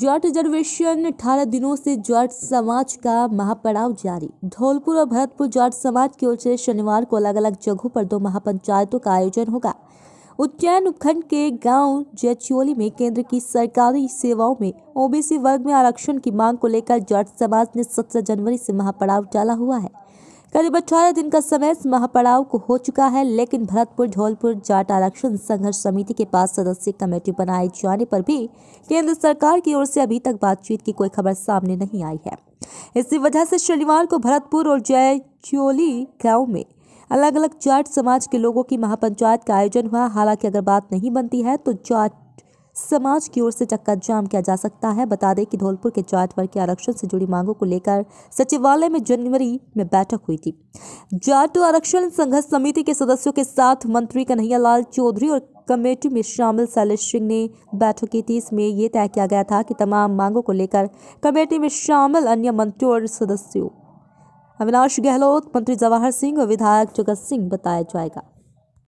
Jat reservation अठारह दिनों से जाट समाज का महापड़ाव जारी धौलपुर और भरतपुर जाट समाज की ओर से शनिवार को अलग अलग जगहों पर दो महापंचायतों का आयोजन होगा उज्जैन उपखंड के गांव जैचोली में केंद्र की सरकारी सेवाओं में ओबीसी वर्ग में आरक्षण की मांग को लेकर जाट समाज ने सत्रह जनवरी से महापड़ाव डाला हुआ है करीब अठारह दिन का समय इस महापड़ाव को हो चुका है लेकिन भरतपुर धौलपुर जाट आरक्षण संघर्ष समिति के पास सदस्य कमेटी बनाए जाने पर भी केंद्र सरकार की ओर से अभी तक बातचीत की कोई खबर सामने नहीं आई है इसी वजह से शनिवार को भरतपुर और जयचोली गांव गाँव में अलग अलग जाट समाज के लोगों की महापंचायत का आयोजन हुआ हालांकि अगर बात नहीं बनती है तो जाट समाज की ओर से चक्का जाम किया जा सकता है बता दें कि धौलपुर के जाट वर्ग के आरक्षण से जुड़ी मांगों को लेकर सचिवालय में जनवरी में बैठक हुई थी जाट आरक्षण संघर्ष समिति के सदस्यों के साथ मंत्री कन्हैया लाल चौधरी और कमेटी में शामिल शैलेश सिंह ने बैठक की थी इसमें यह तय किया गया था कि तमाम मांगों को लेकर कमेटी में शामिल अन्य मंत्रियों और सदस्यों अविनाश गहलोत मंत्री जवाहर सिंह और विधायक जगत सिंह बताया जाएगा